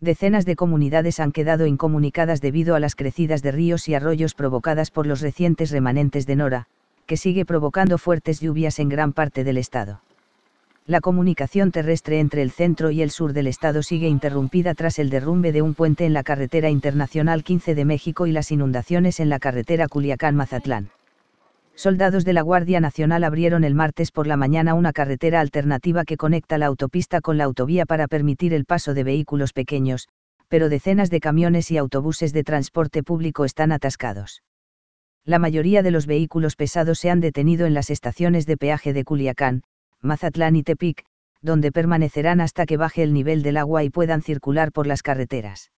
decenas de comunidades han quedado incomunicadas debido a las crecidas de ríos y arroyos provocadas por los recientes remanentes de Nora, que sigue provocando fuertes lluvias en gran parte del estado. La comunicación terrestre entre el centro y el sur del estado sigue interrumpida tras el derrumbe de un puente en la carretera internacional 15 de México y las inundaciones en la carretera Culiacán-Mazatlán soldados de la Guardia Nacional abrieron el martes por la mañana una carretera alternativa que conecta la autopista con la autovía para permitir el paso de vehículos pequeños, pero decenas de camiones y autobuses de transporte público están atascados. La mayoría de los vehículos pesados se han detenido en las estaciones de peaje de Culiacán, Mazatlán y Tepic, donde permanecerán hasta que baje el nivel del agua y puedan circular por las carreteras.